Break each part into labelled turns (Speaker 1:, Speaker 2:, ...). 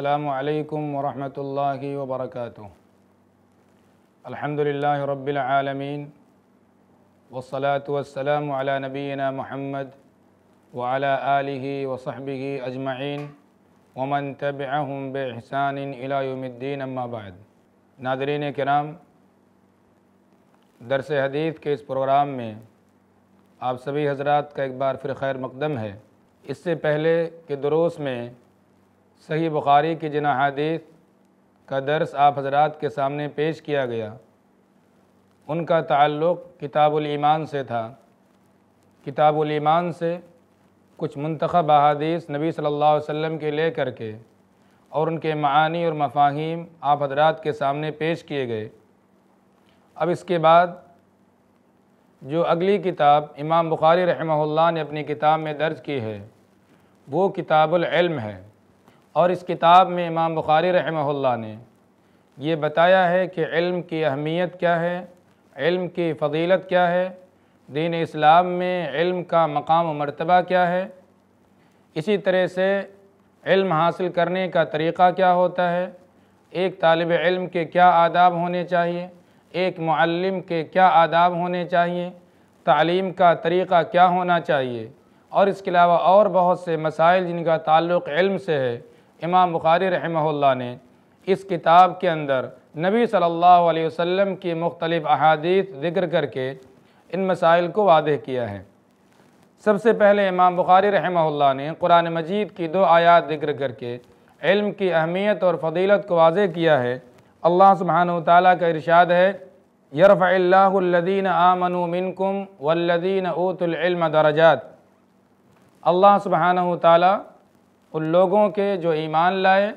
Speaker 1: अल्लाम वरहमल वबरक अल्हम्दुलिल्लाह रब्बिल आलमीन वसलात वसलाम अला नबीना महमद वाला आलिहि वसहबिहि अजमाइन वमन तबअहम बेहसान इलायुमिद्दीन अम्माबाद नादरीन कराम दरस हदीत के इस प्रोग्राम में आप सभी हजरात का एक बार फिर खैर मकदम है इससे पहले के दरोस में सही बुखारी की जिन हदीस का दर्स आप हजरात के सामने पेश किया गया उनका ताल्लुक़ ईमान से था ईमान से कुछ मंतखब अहादीस नबी सल्लल्लाहु अलैहि वसल्लम के ले करके और उनके मानी और मफाहिम आप हजरात के सामने पेश किए गए अब इसके बाद जो अगली किताब इमाम बुखारी रहमहुल्लाह ने अपनी किताब में दर्ज की है वो किताबुल इल्म है और इस किताब में इमाम बुखारी रहमहुल्ला ने ये बताया है कि इल्म की अहमियत क्या है इल्म की फजीलत क्या है दीन इस्लाम में इल्म का मकाम मरतबा क्या है इसी तरह से इल्म हासिल करने का तरीक़ा क्या होता है एक तालब इल्म के क्या आदाब होने चाहिए एक मुअल्लिम के क्या आदाब होने चाहिए तालीम का तरीक़ा क्या होना चाहिए और इसके अलावा और बहुत से मसाइल जिनका ताल्लुक़ इल्म से है इमाम बुखारी रहमल्ला ने इस किताब के अंदर नबी सल्लल्लाहु अलैहि वसल्लम की मुख्तलिफ़ अहादीत ज़िक्र करके इन मसाइल को वादे किया है सबसे पहले इमाम बुखारी रहमल्ला ने कुरान मजीद की दो आयात ज़िक्र करके इल्म की अहमियत और फदीलत को वाजे किया है अल्लाह सुबहान ताली का इरशाद है यरफ़ल्लादीन आमनु मिनकुम वल्लदीन ओतुल्म दरजात अल्लाह सुबहान ताली उन लोगों के जो ईमान लाए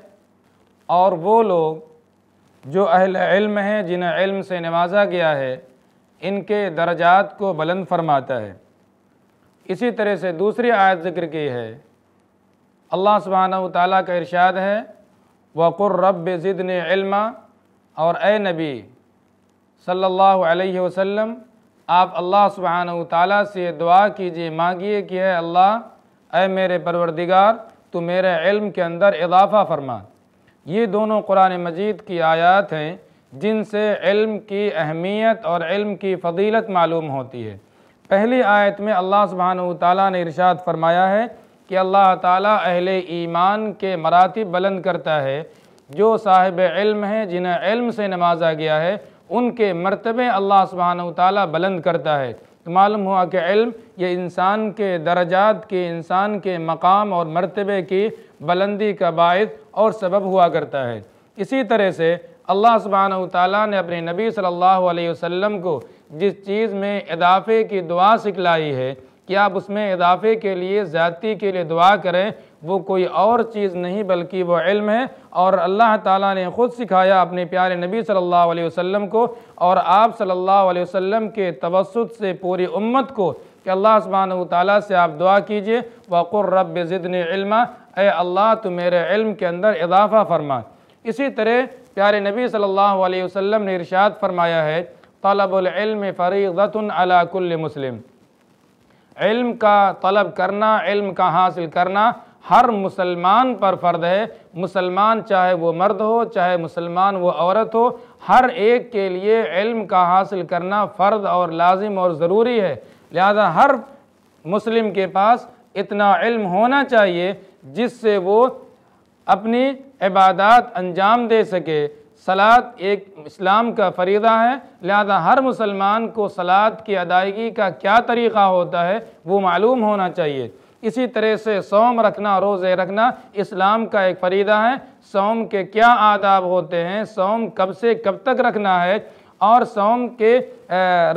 Speaker 1: और वो लोग जो अहल इल्म हैं जिन्हें इल्म से नवाजा गया है इनके दर्जात को बुलंद फरमाता है इसी तरह से दूसरी आयत ज़िक्र की है अल्लाह सुबहाना ताली का इरशाद है वक़ुर रब ज़िदन ने और ए नबी सल्लल्लाहु अलैहि वसल्लम आप अल्लाह सुबहाना ताली से दुआ कीजिए मांगिए कि है अल्लाह ए मेरे परवरदिगार तो मेरे इल्म के अंदर इजाफ़ा फरमा ये दोनों कुरान मजीद की आयात हैं जिनसे इल्म की अहमियत और इल्म की फजीलत मालूम होती है पहली आयत में अल्लाह सुबहान ताली ने इरशाद फरमाया है कि अल्लाह ताला अहले ईमान के मराती बुलंद करता है जो साहिब इल्म हैं जिन्हें इल्म से नवाजा गया है उनके मरतबे अल्लाह सुबहान ताली बुलंद करता है तो मालूम हुआ कि इल्म ये इंसान के दर्जात के इंसान के मकाम और मरतबे की बुलंदी का बायस और सबब हुआ करता है इसी तरह से अल्लाह सुबहान ताली ने अपने नबी सल्लल्लाहु अलैहि वसल्लम को जिस चीज़ में इदाफ़े की दुआ सिखलाई है कि आप उसमें इजाफे के लिए ज़्यादती के लिए दुआ करें वो कोई और चीज़ नहीं बल्कि वो इल्म है और अल्लाह ताला ने ख़ुद सिखाया अपने प्यारे नबी सल्लल्लाहु अलैहि वसल्लम को और आप सल्लल्लाहु अलैहि वसल्लम के तवसुत से पूरी उम्मत को कि अल्लाह सुबहान ताली से आप दुआ कीजिए वक़ुर रब ज़िदन इल्मा ए अल्लाह तो मेरे इल्म के अंदर इजाफ़ा फरमा इसी तरह प्यारे नबी सल्लल्लाहु अलैहि वसल्लम ने इरशाद फरमाया है तलबुल फ़रीज़तुन अला मुस्लिम इल्म का तलब करना इल्म का हासिल करना हर मुसलमान पर फ़र्द है मुसलमान चाहे वो मर्द हो चाहे मुसलमान वो औरत हो हर एक के लिए इल्म का हासिल करना फ़र्द और लाजिम और ज़रूरी है लिहाजा हर मुस्लिम के पास इतना इल्म होना चाहिए जिससे वो अपनी इबादत अंजाम दे सके सलाद एक इस्लाम का फरीदा है लिहाजा हर मुसलमान को सलाद की अदायगी का क्या तरीक़ा होता है वो मालूम होना चाहिए इसी तरह से सोम रखना रोज़े रखना इस्लाम का एक फरीदा है सोम के क्या आदाब होते हैं सोम कब से कब तक रखना है और सोम के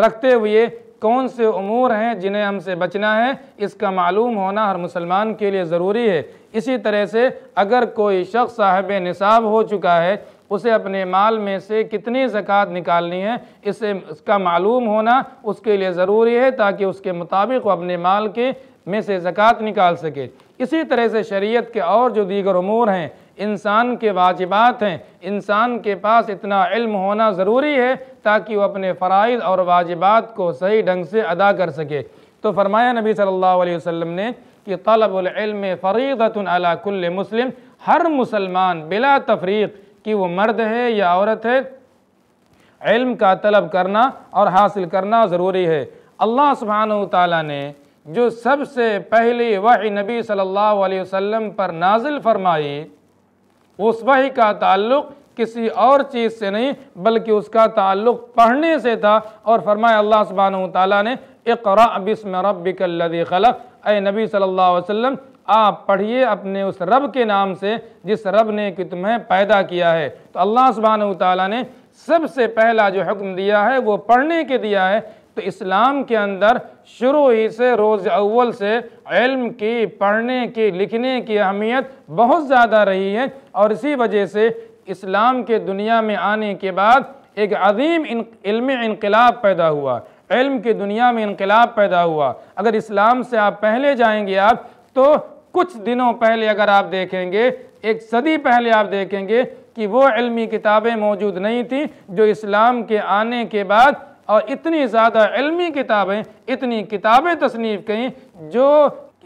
Speaker 1: रखते हुए कौन से अमूर हैं जिन्हें हमसे बचना है इसका मालूम होना हर मुसलमान के लिए ज़रूरी है इसी तरह से अगर कोई शख्स साहब निसाब हो चुका है उसे अपने माल में से कितनी ज़क़़त निकालनी है इससे इसका मालूम होना उसके लिए ज़रूरी है ताकि उसके मुताबिक वो अपने माल के में से ज़क़़त निकाल सके इसी तरह से शरीयत के और जो दीगर अमूर हैं इंसान के वाजिबात हैं इंसान के पास इतना इल्म होना ज़रूरी है ताकि वो अपने फ़राइज़ और वाजिबात को सही ढंग से अदा कर सके तो फरमाया नबी सल्लल्लाहु अलैहि वसल्लम ने कि तलबुल्म फ़रीदतन अला कुल मुस्लिम हर मुसलमान बिला तफरीक़ कि वो मर्द है या औरत है इल्म का तलब करना और हासिल करना ज़रूरी है अल्लाह सुबहान ताली ने जो सबसे पहली वही नबी सल्लल्लाहु अलैहि वसल्लम पर नाजिल फरमाई उस वही का ताल्लुक़ किसी और चीज़ से नहीं बल्कि उसका ताल्लुक़ पढ़ने से था और फरमाया अल्लाह सुबहान ताली ने इकरा बिस्म रबिकल्लि खलक ए नबी सल्लल्लाहु अलैहि वसल्लम आप पढ़िए अपने उस रब के नाम से जिस रब ने कि तुम्हें पैदा किया है तो अल्लाह सुबहान तला ने सबसे पहला जो हुक्म दिया है वो पढ़ने के दिया है तो इस्लाम के अंदर शुरू ही से रोज़ अव्वल से इल्म की पढ़ने की लिखने की अहमियत बहुत ज़्यादा रही है और इसी वजह से इस्लाम के दुनिया में आने के बाद एक अजीम इल्मी इनकलाब पैदा हुआ इल्म की दुनिया में इनकलाब पैदा हुआ अगर इस्लाम से आप पहले जाएंगे आप तो कुछ दिनों पहले अगर आप देखेंगे एक सदी पहले आप देखेंगे कि वो इल्मी किताबें मौजूद नहीं थीं जो इस्लाम के आने के बाद और इतनी ज़्यादा इल्मी किताबें इतनी किताबें तसनीफ़ कहीं जो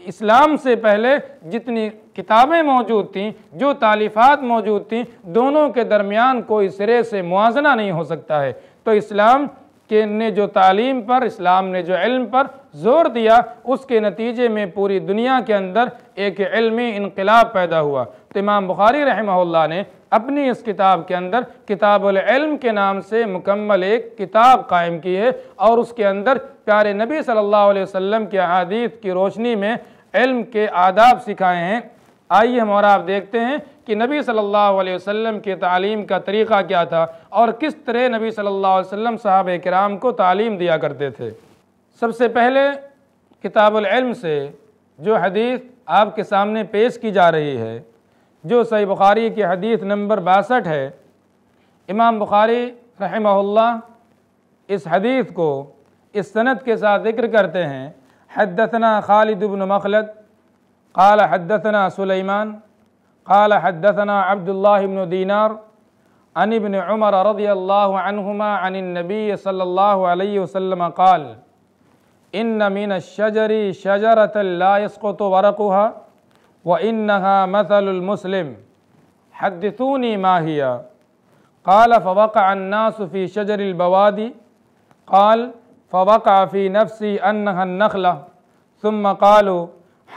Speaker 1: इस्लाम से पहले जितनी किताबें मौजूद थीं जो तालीफ़ात मौजूद थीं दोनों के दरमियान कोई सिरे से मुआजना नहीं हो सकता है तो इस्लाम के ने जो तालीम पर इस्लाम ने जो इल्म पर ज़ोर दिया उसके नतीजे में पूरी दुनिया के अंदर एक इल्मी इनकलाब पैदा हुआ तो इमाम बुखारी रहमल्ला ने अपनी इस किताब के अंदर किताबुल्म के नाम से मुकम्मल एक किताब कायम की है और उसके अंदर प्यारे नबी सल्लल्लाहु अलैहि वसल्लम के अदीत की रोशनी में इल्म के आदाब सिखाए हैं आइए हम और आप देखते हैं कि नबी सल्लल्लाहु अलैहि वसल्लम की तालीम का तरीक़ा क्या था और किस तरह नबी सल्लल्लाहु अलैहि वसल्लम साहब कराम को तालीम दिया करते थे सबसे पहले किताबुल्म से जो हदीस आपके सामने पेश की जा रही है जो सही बुखारी की हदीस नंबर बासठ है इमाम बुखारी रहमल्ला इस हदीस को इस सनत के साथ जिक्र करते हैं हदसना खालिद मखलत قال حدثنا سليمان قال حدثنا عبد الله بن دينار عن ابن عمر رضي الله عنهما عن النبي صلى الله عليه وسلم قال إن من الشجر شجرة لا يسقط ورقها وإنها مثل المسلم حدثوني ما هي قال فوقع الناس في شجر البوادي قال فوقع في نفسي أنها النخلة ثم قالوا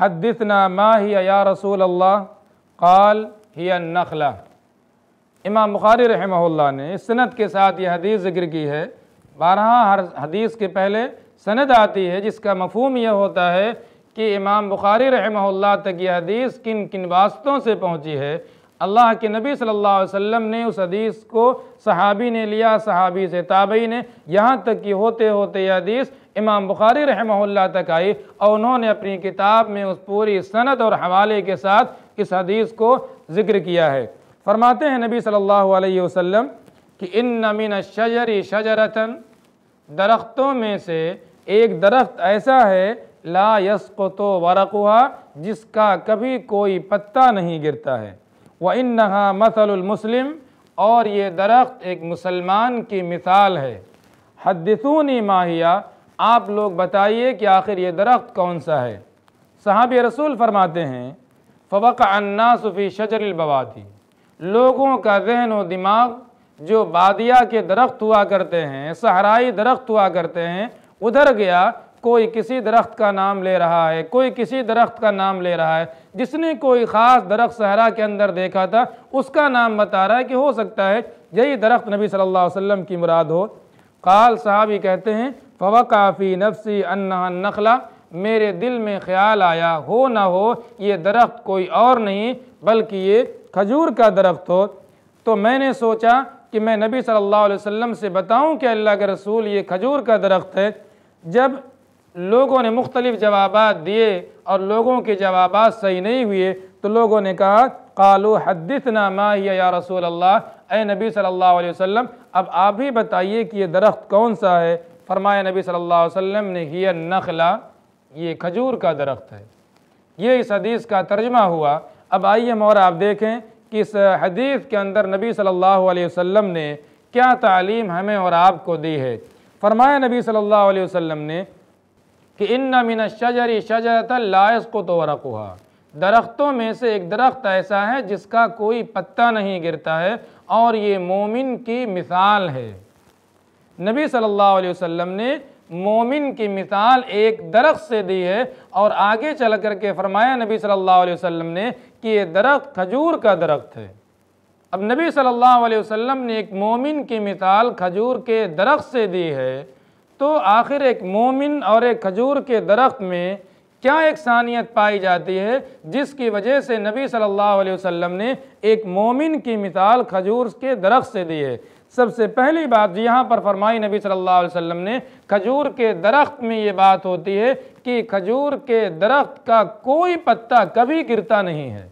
Speaker 1: हदतना मा ही रसूल अल्लाह काल ही नखला इमाम बुखारी रहमल्ला ने इस सनत के साथ यह हदीस ज़िक्र की है बारह हर हदीस के पहले सनद आती है जिसका मफहम यह होता है कि इमाम बुखारी रहमल्ला तक यह हदीस किन किन वास्तों से पहुँची है अल्लाह के नबी सल्लल्लाहु अलैहि वसल्लम ने उस हदीस को सहाबी ने लिया सहाबी से ताबई ने यहाँ तक कि होते होते यह हदीस इमाम बुखारी रहमल्ला तक आई और उन्होंने अपनी किताब में उस पूरी सनत और हवाले के साथ इस हदीस को ज़िक्र किया है फरमाते हैं नबी सल्लल्लाहु अलैहि वसल्लम कि इन नमिन शजरी शजरतन दरख्तों में से एक दरख्त ऐसा है ला यसको तो वरकुहा जिसका कभी कोई पत्ता नहीं गिरता है व इन नहा मुस्लिम और ये दरख्त एक मुसलमान की मिसाल है हदसूनी माहिया आप लोग बताइए कि आखिर ये दरख्त कौन सा है साहब रसूल फरमाते हैं फ़वक़ अन्ना सूफ़ी शजरबवादी लोगों का जहन व दिमाग जो बादिया के दरख्त हुआ करते हैं सहराई दरख्त हुआ करते हैं उधर गया कोई किसी दरख्त का नाम ले रहा है कोई किसी दरख्त का नाम ले रहा है जिसने कोई ख़ास दरख्त सहरा के अंदर देखा था उसका नाम बता रहा है कि हो सकता है यही दरख्त नबी सल्लल्लाहु अलैहि वसल्लम की मुराद हो काल साहब कहते हैं फवकाफ़ी नफसी अन्ना नखला मेरे दिल में ख्याल आया हो ना हो ये दरख्त कोई और नहीं बल्कि ये खजूर का दरख्त हो तो मैंने सोचा कि मैं नबी सल्लल्लाहु अलैहि वसल्लम से बताऊं कि अल्लाह के रसूल ये खजूर का दरख्त है जब लोगों ने मुख्तलिफ़ जवाब दिए और लोगों के जवाब सही नहीं हुए तो लोगों ने कहा कालू हदतना नामा या रसूल अल्लाह ए नबी सल्लल्लाहु अलैहि वसल्लम अब आप ही बताइए कि ये दरख्त कौन सा है फरमाया नबी सल्लल्लाहु अलैहि वसल्लम ने ही नखला ये खजूर का दरख्त है ये इस हदीस का तर्जमा हुआ अब आइए मोर आप देखें कि इस हदीस के अंदर नबी सल्लल्लाहु अलैहि वसल्लम ने क्या तालीम हमें और आपको दी है फरमाया नबी सल्लल्लाहु अलैहि वसल्लम ने कि इन मिन शजरी शजरत लायस को तो हुआ दरख्तों में से एक दरख्त ऐसा है जिसका कोई पत्ता नहीं गिरता है और ये मोमिन की मिसाल है नबी सल्लल्लाहु अलैहि वसल्लम ने मोमिन की मिसाल एक दरख्त से दी है और आगे चल कर के फरमाया नबी सल्लल्लाहु अलैहि वसल्लम ने कि ये दरख्त खजूर का दरख्त है अब नबी सल्लल्लाहु अलैहि वसल्लम ने एक मोमिन की मिसाल खजूर के दरख्त से दी है तो आखिर एक मोमिन और एक खजूर के दरख्त में क्या सानियत पाई जाती है जिसकी वजह से नबी सल्लल्लाहु अलैहि वसल्लम ने एक मोमिन की मिसाल खजूर के दरख्त से दी है सबसे पहली बात यहाँ पर फरमाई नबी सल्लल्लाहु अलैहि वसल्लम ने खजूर के दरख्त में ये बात होती है कि खजूर के दरख्त का कोई पत्ता कभी गिरता नहीं है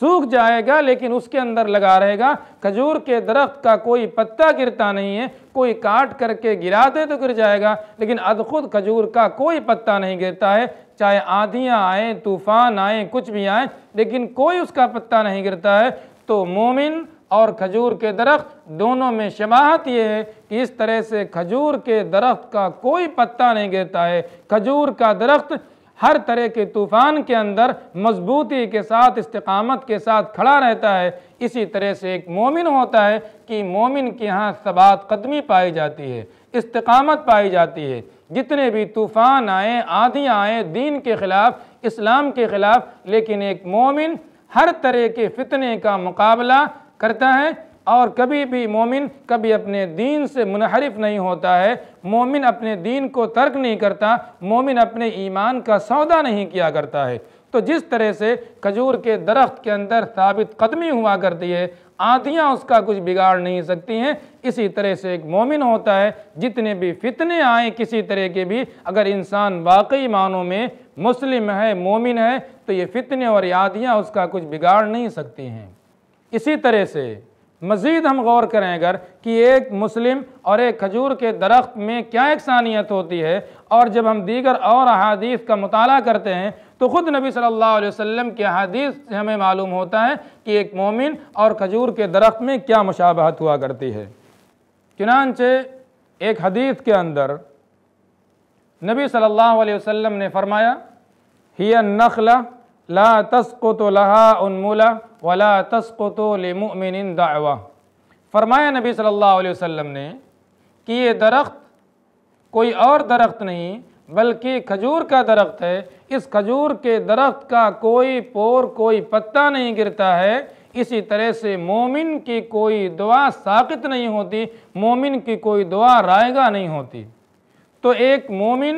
Speaker 1: सूख जाएगा लेकिन उसके अंदर लगा रहेगा खजूर के दरख्त का कोई पत्ता गिरता नहीं है कोई काट करके गिरा दे तो गिर जाएगा लेकिन अद खुद खजूर का कोई पत्ता नहीं गिरता है चाहे आंधियाँ आएँ तूफ़ान आएँ कुछ भी आएँ लेकिन कोई उसका पत्ता नहीं गिरता है तो मोमिन और खजूर के दरख्त दोनों में शबाहत यह है कि इस तरह से खजूर के दरख्त का कोई पत्ता नहीं गिरता है खजूर का दरख्त हर तरह के तूफ़ान के अंदर मजबूती के साथ इस्तकामत के साथ खड़ा रहता है इसी तरह से एक मोमिन होता है कि मोमिन के यहाँ सबात कदमी पाई जाती है इस्तकामत पाई जाती है जितने भी तूफ़ान आए आधी आए दीन के ख़िलाफ़ इस्लाम के ख़िलाफ़ लेकिन एक मोमिन हर तरह के फितने का मुकाबला करता है और कभी भी मोमिन कभी अपने दीन से मुनहरफ नहीं होता है मोमिन अपने दीन को तर्क नहीं करता मोमिन अपने ईमान का सौदा नहीं किया करता है तो जिस तरह से खजूर के दरख्त के अंदर साबित कदमी हुआ करती है आंधियाँ उसका कुछ बिगाड़ नहीं सकती हैं इसी तरह से एक मोमिन होता है जितने भी फितने आए किसी तरह के भी अगर इंसान वाकई मानों में मुस्लिम है मोमिन है तो ये फितने और यादियाँ उसका कुछ बिगाड़ नहीं सकती हैं इसी तरह से मज़ीद हम गौर करें अगर कि एक मुस्लिम और एक खजूर के दरख्त में क्या एकसानियत होती है और जब हम दीगर और अहादीस का मताल करते हैं तो ख़ुद नबी सल्लल्लाहु अलैहि वसल्लम के अहादीस से हमें मालूम होता है कि एक मोमिन और खजूर के दरख्त में क्या मुशाबहत हुआ करती है चुनानचे एक हदीस के अंदर नबी सल्लल्लाहु अलैहि वसल्लम ने फरमाया हिय नखला ला तस्को तो लहा उन्मूला वला तस्को लिमिन दावा फरमाया नबी सल्लल्लाहु अलैहि वसल्लम ने कि ये दरख्त कोई और दरख्त नहीं बल्कि खजूर का दरख्त है इस खजूर के दरख्त का कोई पोर कोई पत्ता नहीं गिरता है इसी तरह से मोमिन की कोई दुआ साकित नहीं होती मोमिन की कोई दुआ रायगा नहीं होती तो एक मोमिन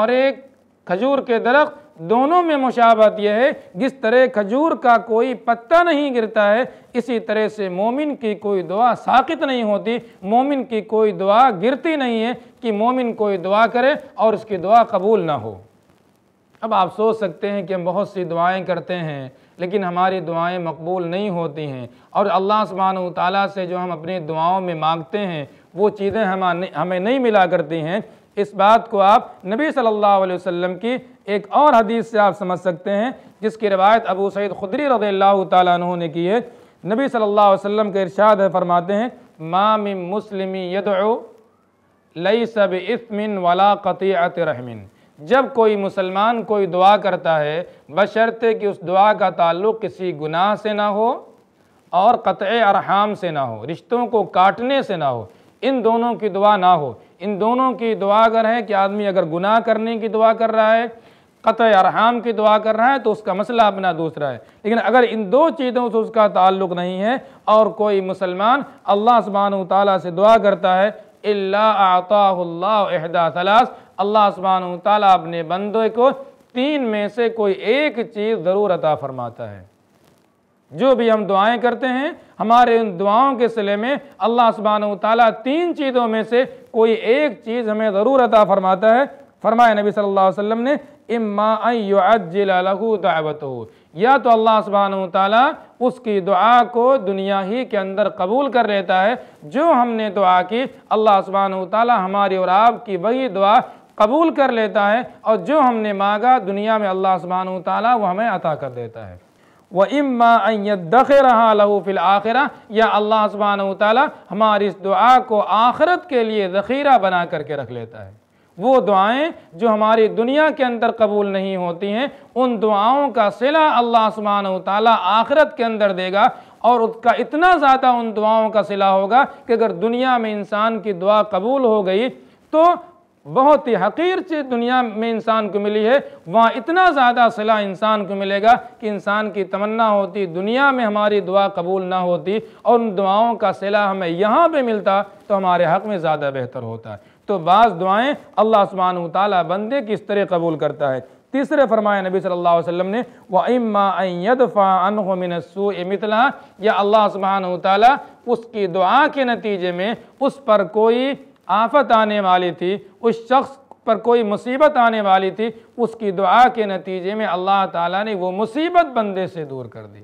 Speaker 1: और एक खजूर के दरख्त दोनों में मुशाबत यह है जिस तरह खजूर का कोई पत्ता नहीं गिरता है इसी तरह से मोमिन की कोई दुआ साकित नहीं होती मोमिन की कोई दुआ गिरती नहीं है कि मोमिन कोई दुआ करे और उसकी दुआ कबूल ना हो अब आप सोच सकते हैं कि हम बहुत सी दुआएं करते हैं लेकिन हमारी दुआएं मकबूल नहीं होती हैं और अल्लाह सुबहान तला से जो हम अपनी दुआओं में मांगते हैं वो चीज़ें हम हमें नहीं मिला करती हैं इस बात को आप नबी सल्लल्लाहु अलैहि वसल्लम की एक और हदीस से आप समझ सकते हैं जिसकी रवायत अबू सईद खुदरी रज़ी तु ने की है नबी सल्लल्लाहु अलैहि वसल्लम के इरशाद है फरमाते हैं माम मुस्लिम यदो लई सब इसमिन वला क़तियत रहमिन जब कोई मुसलमान कोई दुआ करता है बशर्ते कि उस दुआ का ताल्लुक़ किसी गुनाह से ना हो और क़त अरहाम से ना हो रिश्तों को काटने से ना हो इन दोनों की दुआ ना हो इन दोनों की दुआ अगर है कि आदमी अगर गुनाह करने की दुआ कर रहा है क़त अरहम की दुआ कर रहा है तो उसका मसला अपना दूसरा है लेकिन अगर इन दो चीज़ों से उसका ताल्लुक नहीं है और कोई मुसलमान अल्लाह सुबहान ताली से दुआ करता है अल्लाहदा सलास अल्लाह सुबहान ताली अपने बंदे को तीन में से कोई एक चीज़ ज़रूर अता फरमाता है जो भी हम दुआएं करते हैं हमारे उन दुआओं के सिले में अल्लाह सुबहान तीन चीज़ों में से कोई एक चीज़ हमें ज़रूर अता फरमाता है फ़रमाए नबी सल्लल्लाहु अलैहि वसल्लम ने इम्माअलहू दावत या तो अल्लाह सुबहान ताली उसकी दुआ को दुनिया ही के अंदर कबूल कर लेता है जो हमने दुआ की अल्लाह सुबहान ताली हमारी और आपकी वही दुआ कबूल कर लेता है और जो हमने मांगा दुनिया में अल्लाह सुबहान ताली वो हमें अता कर देता है व इम्मा दख रहा लहू फिल आखिरा या अल्लाह सुबहान ताली हमारी इस दुआ को आखरत के लिए ज़ख़ीरा बना करके रख लेता है वो दुआएं जो हमारी दुनिया के अंदर कबूल नहीं होती हैं उन दुआओं का सिला अल्लाह सुबहान ताली आखरत के अंदर देगा और उसका इतना ज़्यादा उन दुआओं का सिला होगा कि अगर दुनिया में इंसान की दुआ कबूल हो गई तो बहुत ही हकीर चीज़ दुनिया में इंसान को मिली है वहाँ इतना ज़्यादा सिला इंसान को मिलेगा कि इंसान की तमन्ना होती दुनिया में हमारी दुआ कबूल ना होती और उन दुआओं का सिला हमें यहाँ पे मिलता तो हमारे हक़ में ज़्यादा बेहतर होता है तो बाज़ दुआएँ अल्लाह सुबहान ताली बंदे की इस तरह कबूल करता है तीसरे फरमाया नबी सल्लल्लाहु अलैहि वसल्लम ने वम्माफ़ानमिनसूमितला या अल्लाह सुबहान ताली उसकी दुआ के नतीजे में उस पर कोई आफत आने वाली थी उस शख्स पर कोई मुसीबत आने वाली थी उसकी दुआ के नतीजे में अल्लाह ताला ने वो मुसीबत बंदे से दूर कर दी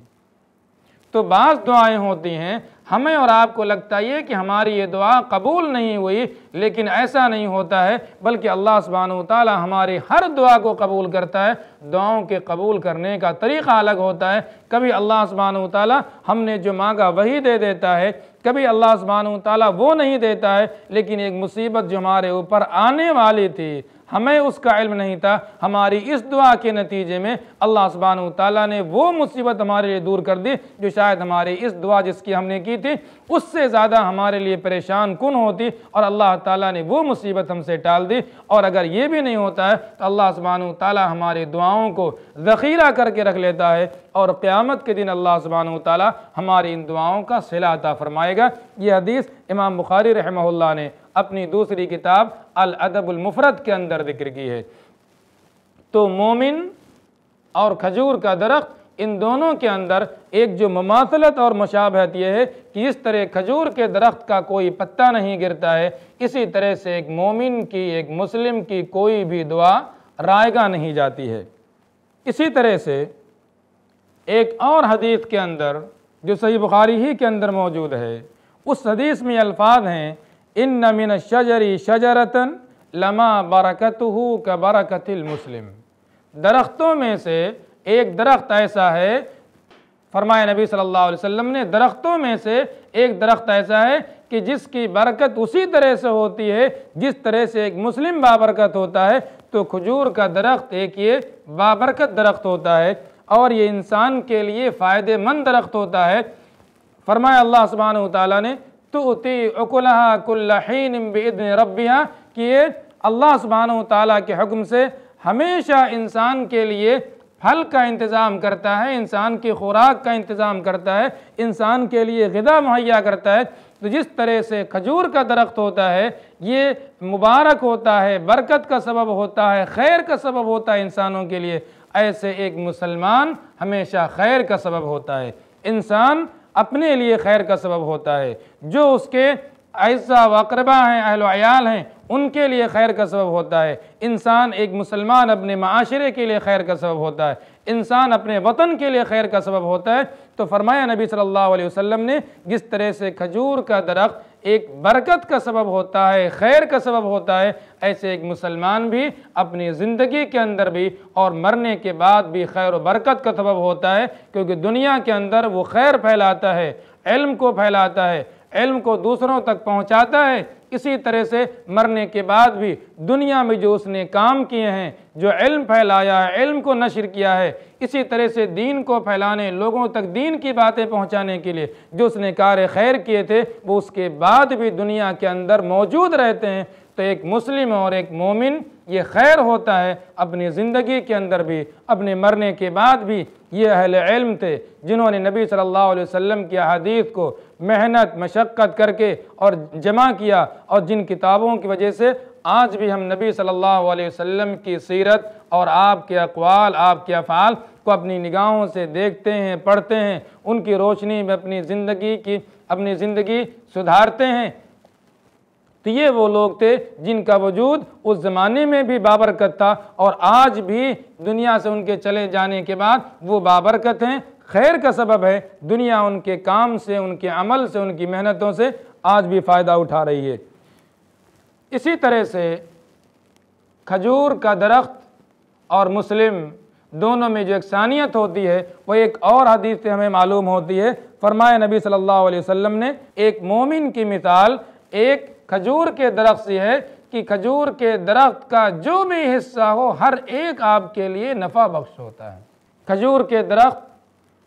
Speaker 1: तो बाज़ दुआएं होती हैं हमें और आपको लगता ये कि हमारी ये दुआ कबूल नहीं हुई लेकिन ऐसा नहीं होता है बल्कि अल्लाह सुबहान ताली हमारी हर दुआ को कबूल करता है दुआओं के कबूल करने का तरीक़ा अलग होता है कभी अल्लाह सुबहान ताली हमने जो मांगा वही दे देता है कभी अल्लाह सुबहान ताली वो नहीं देता है लेकिन एक मुसीबत जो हमारे ऊपर आने वाली थी हमें उसका इल्म नहीं था हमारी इस दुआ के नतीजे में अल्लाह सुबहान ताली ने वो मुसीबत हमारे लिए दूर कर दी जो शायद हमारी इस दुआ जिसकी हमने की थी उससे ज़्यादा हमारे लिए परेशान कन होती और अल्लाह ताली ने वो मुसीबत हमसे टाल दी और अगर ये भी नहीं होता है तो अल्लाह सुबहान ताली हमारी दुआओं को ज़ख़ीरा करके रख लेता है और क़्यामत के दिन अल्लाह सुबहान ताली हमारी इन दुआओं का सिला अता फ़रमाएगा ये हदीस इमाम बुखारी रहमल्ला ने अपनी दूसरी किताब अल अदबुल मुफरत के अंदर जिक्र की है तो मोमिन और खजूर का दरख्त इन दोनों के अंदर एक जो ममासलत और मशाबहत यह है कि इस तरह खजूर के दरख्त का कोई पत्ता नहीं गिरता है इसी तरह से एक मोमिन की एक मुस्लिम की कोई भी दुआ रायगा नहीं जाती है इसी तरह से एक और हदीस के अंदर जो सही बुखारी ही के अंदर मौजूद है उस हदीस में अल्फाज हैं इन मिन शजरी शजरतन लमा बरकत का बरकतिल मुस्लिम दरख्तों में से एक दरख्त ऐसा है फरमाए नबी सल्लल्लाहु अलैहि वसल्लम ने दरख्तों में से एक दरख्त ऐसा है कि जिसकी बरकत उसी तरह से होती है जिस तरह से एक मुस्लिम बाबरकत होता है तो खजूर का दरख्त एक ये बाबरकत दरख्त होता है और ये इंसान के लिए फ़ायदेमंद दरख्त होता है फरमाया अल्लाह सुबहान तला ने तुती अकुल्लिन बदन रबिया कि ये अल्लाह सुबहान तला के हकम से हमेशा इंसान के लिए फल का इंतज़ाम करता है इंसान की खुराक का इंतज़ाम करता है इंसान के लिए गदा मुहैया करता है तो जिस तरह से खजूर का दरख्त होता है ये मुबारक होता है बरकत का सबब होता है खैर का सबब होता है इंसानों के लिए ऐसे एक मुसलमान हमेशा खैर का सबब होता है इंसान अपने लिए खैर का सबब होता है जो उसके ऐसा वक्रबा हैं अहलोयाल हैं उनके लिए खैर का सबब होता है इंसान एक मुसलमान अपने माशरे के लिए खैर का सबब होता है इंसान अपने वतन के लिए खैर का सबब होता है तो फरमाया नबी सल्लल्लाहु अलैहि वसल्लम ने जिस तरह से खजूर का दरख्त एक बरकत का सबब होता है खैर का सबब होता है ऐसे एक मुसलमान भी अपनी ज़िंदगी के अंदर भी और मरने के बाद भी खैर व बरकत का सबब होता है क्योंकि दुनिया के अंदर वो खैर फैलाता है इल्म को फैलाता है इल्म को दूसरों तक पहुँचाता है इसी तरह से मरने के बाद भी दुनिया में जो उसने काम किए हैं जो इल्म फैलाया है इल्म को नशर किया है इसी तरह से दीन को फैलाने लोगों तक दीन की बातें पहुंचाने के लिए जो उसने कार खैर किए थे वो उसके बाद भी दुनिया के अंदर मौजूद रहते हैं तो एक मुस्लिम और एक मोमिन ये खैर होता है अपनी ज़िंदगी के अंदर भी अपने मरने के बाद भी ये अहल इल्म थे जिन्होंने नबी सल्लल्लाहु अलैहि वसल्लम की अदीत को मेहनत मशक्क़त करके और जमा किया और जिन किताबों की वजह से आज भी हम नबी सल्लल्लाहु अलैहि वसल्लम की सीरत और आपके अकवाल आपके अफ़ाल को अपनी निगाहों से देखते हैं पढ़ते हैं उनकी रोशनी में अपनी ज़िंदगी की अपनी ज़िंदगी सुधारते हैं तो ये वो लोग थे जिनका वजूद उस ज़माने में भी बाबरकत था और आज भी दुनिया से उनके चले जाने के बाद वो बाबरकत हैं खैर का सबब है दुनिया उनके काम से उनके अमल से उनकी मेहनतों से आज भी फ़ायदा उठा रही है इसी तरह से खजूर का दरख्त और मुस्लिम दोनों में जो एकसानियत होती है वह एक और हदीस से हमें मालूम होती है फरमाए नबी सल्लल्लाहु अलैहि वसल्लम ने एक मोमिन की मिसाल एक खजूर के दरख्त से है कि खजूर के दरख्त का जो भी हिस्सा हो हर एक आपके लिए नफ़ा बख्श होता है खजूर के दरख्त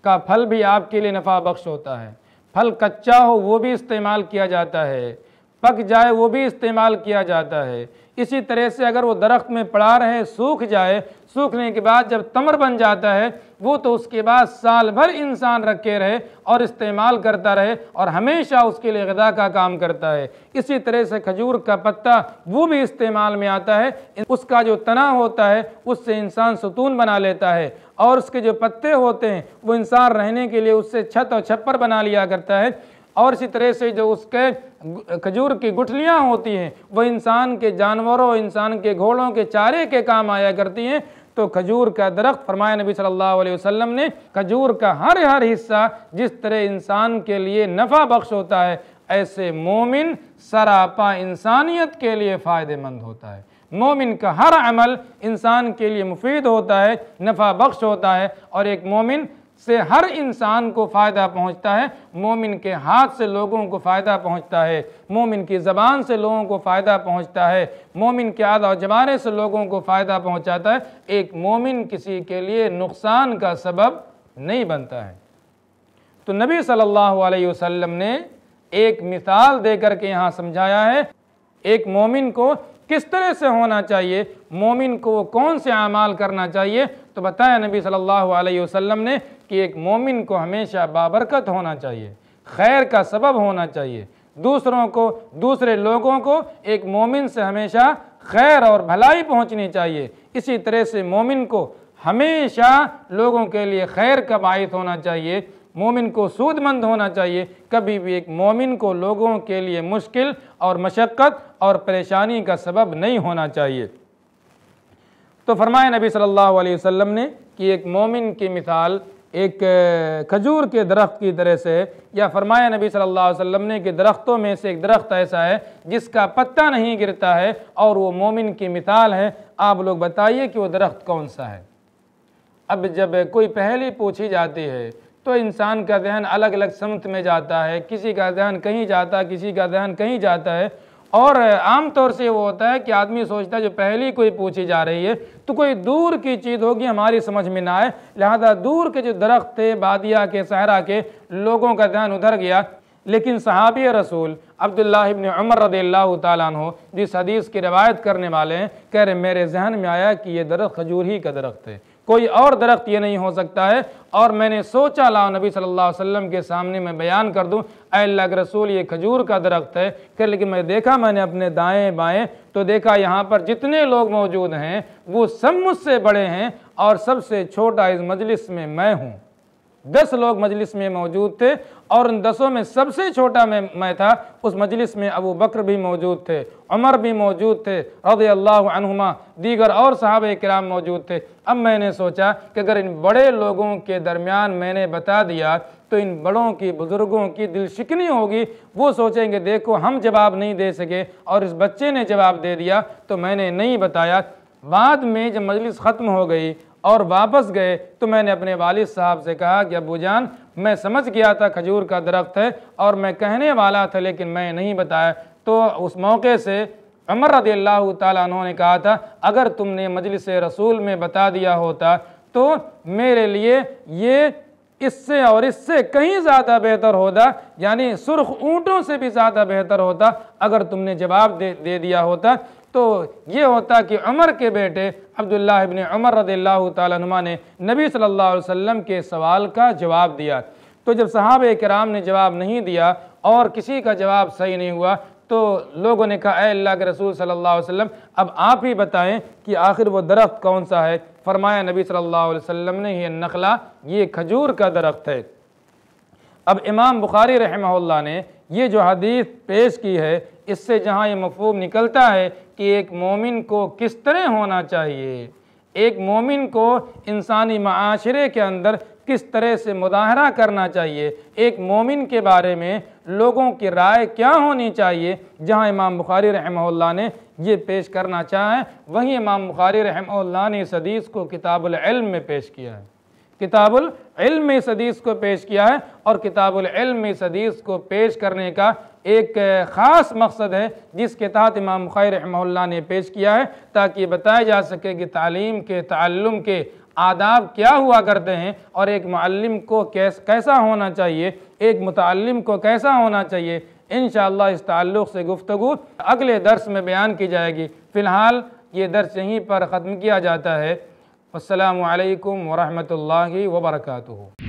Speaker 1: का फल भी आपके लिए नफ़ा बख्श होता है फल कच्चा हो वो भी इस्तेमाल किया जाता है पक जाए वो भी इस्तेमाल किया जाता है इसी तरह से अगर वो दरख्त में पड़ा रहे सूख जाए सूखने के बाद जब तमर बन जाता है वो तो उसके बाद साल भर इंसान रखे रहे और इस्तेमाल करता रहे और हमेशा उसके लिए गदा का काम करता है इसी तरह से खजूर का पत्ता वो भी इस्तेमाल में आता है उसका जो तना होता है उससे इंसान सुतून बना लेता है और उसके जो पत्ते होते हैं वो इंसान रहने के लिए उससे छत और छप्पर बना लिया करता है और इसी तरह से जो उसके खजूर की गुठलियाँ होती हैं वह इंसान के जानवरों इंसान के घोड़ों के चारे के काम आया करती हैं तो खजूर का दरख्त फरमाए नबी सल्लल्लाहु अलैहि वसल्लम ने खजूर का हर हर हिस्सा जिस तरह इंसान के लिए नफ़ा बख्श होता है ऐसे मोमिन सरापा इंसानियत के लिए फ़ायदेमंद होता है मोमिन का हर अमल इंसान के लिए मुफीद होता है नफ़ा बख्श होता है और एक मोमिन से हर इंसान को फ़ायदा पहुंचता है मोमिन के हाथ से लोगों को फ़ायदा पहुंचता है मोमिन की ज़बान से लोगों को फ़ायदा पहुंचता है मोमिन के आदा जमाने से लोगों को फ़ायदा पहुंचाता है एक मोमिन किसी के लिए नुकसान का सबब नहीं बनता है तो नबी सल्लल्लाहु अलैहि वसल्लम ने एक मिसाल दे के यहाँ समझाया है एक मोमिन को किस तरह से होना चाहिए मोमिन को कौन से अमाल करना चाहिए तो बताया नबी सल्लल्लाहु अलैहि वसल्लम ने कि एक मोमिन को हमेशा बाबरकत होना चाहिए खैर का सबब होना चाहिए दूसरों को दूसरे लोगों को एक मोमिन से हमेशा खैर और भलाई पहुंचनी चाहिए इसी तरह से मोमिन को हमेशा लोगों के लिए खैर का बायस होना चाहिए मोमिन को सूदमंद होना चाहिए कभी भी एक मोमिन को लोगों के लिए मुश्किल और मशक्क़त और परेशानी का सबब नहीं होना चाहिए तो फरमाए नबी सल्लल्लाहु अलैहि वसल्लम ने कि एक मोमिन की मिसाल एक खजूर के दरख्त की तरह से या फरमाया नबी सल्लल्लाहु अलैहि वसल्लम ने कि दरख्तों में से एक दरख्त ऐसा है जिसका पत्ता नहीं गिरता है और वो मोमिन की मिसाल है आप लोग बताइए कि वो दरख्त कौन सा है अब जब कोई पहली पूछी जाती है तो इंसान का जहन अलग अलग समत में जाता है किसी का जहन कहीं जाता किसी का जहन कहीं जाता है और आम तौर से वो होता है कि आदमी सोचता है जो पहली कोई पूछी जा रही है तो कोई दूर की चीज़ होगी हमारी समझ में ना आए लिहाजा दूर के जो दरख्त थे बादिया के सहरा के लोगों का ध्यान उधर गया लेकिन सहाबी रसूल अब्दुल्ला इबन उमर रदील्ला तु जिस हदीस की रवायत करने वाले हैं कह रहे मेरे जहन में आया कि ये दरख्त खजूर ही का दरख्त है कोई और दरख्त ये नहीं हो सकता है और मैंने सोचा ला नबी सल्लल्लाहु अलैहि वसल्लम के सामने मैं बयान कर दूं अल्लाह के रसूल ये खजूर का दरख्त है कह लेकिन मैं देखा मैंने अपने दाएं बाएं तो देखा यहाँ पर जितने लोग मौजूद हैं वो सब मुझसे बड़े हैं और सबसे छोटा इस मजलिस में मैं हूँ दस लोग मजलिस में मौजूद थे और उन दसों में सबसे छोटा मैं मैं था उस मजलिस में अबू बकर भी मौजूद थे उमर भी मौजूद थे रद दीगर और साहब कराम मौजूद थे अब मैंने सोचा कि अगर इन बड़े लोगों के दरमियान मैंने बता दिया तो इन बड़ों की बुज़ुर्गों की दिल शिकनी होगी वो सोचेंगे देखो हम जवाब नहीं दे सके और इस बच्चे ने जवाब दे दिया तो मैंने नहीं बताया बाद में जब मजलिस ख़त्म हो गई और वापस गए तो मैंने अपने वालिद साहब से कहा कि अबू जान मैं समझ गया था खजूर का दरख्त है और मैं कहने वाला था लेकिन मैं नहीं बताया तो उस मौके से अमर रदी अल्लाह तु ने कहा था अगर तुमने मजलिस रसूल में बता दिया होता तो मेरे लिए ये इससे और इससे कहीं ज़्यादा बेहतर होता यानी सुर्ख ऊँटों से भी ज़्यादा बेहतर होता अगर तुमने जवाब दे, दे दिया होता तो ये होता कि उमर के बेटे अब्दुल्लाह इब्ने उमर रदील्ला तुमा ने नबी सल्लल्लाहु अलैहि वसल्लम के सवाल का जवाब दिया तो जब सहाब कराम ने जवाब नहीं दिया और किसी का जवाब सही नहीं हुआ तो लोगों ने कहा अल्लाह के रसूल सल्लल्लाहु अलैहि वसल्लम अब आप ही बताएं कि आखिर वो दरख्त कौन सा है फरमाया नबी सल्लल्लाहु अलैहि वसल्लम ने यह नखला ये खजूर का दरख्त है अब इमाम बुखारी रहमल्ला ने ये जो हदीस पेश की है इससे जहाँ ये मफहूम निकलता है कि एक मोमिन को किस तरह होना चाहिए एक मोमिन को इंसानी माशरे के अंदर किस तरह से मुदाहरा करना चाहिए एक मोमिन के बारे में लोगों की राय क्या होनी चाहिए जहाँ इमाम बुखारी रहमल्ला ने यह पेश करना चाहें वहीं इमाम बुखारी रहमल्ला ने इस हदीस को किताबुल इल्म में पेश किया है किताबुल इल्म में इस हदीस को पेश किया है और किताबुल इल्म में इस हदीस को पेश करने का एक ख़ास मकसद है जिसके तहत इमाम खैर रहमल्ला ने पेश किया है ताकि बताया जा सके कि तालीम के तल्लम के आदाब क्या हुआ करते हैं और एक मालम को कैस कैसा होना चाहिए एक मुतम को कैसा होना चाहिए इन इस ताल्लुक़ से गुफ्तु अगले दर्स में बयान की जाएगी फ़िलहाल ये दर्स यहीं पर ख़त्म किया जाता है असलकम वरहमल वबरकू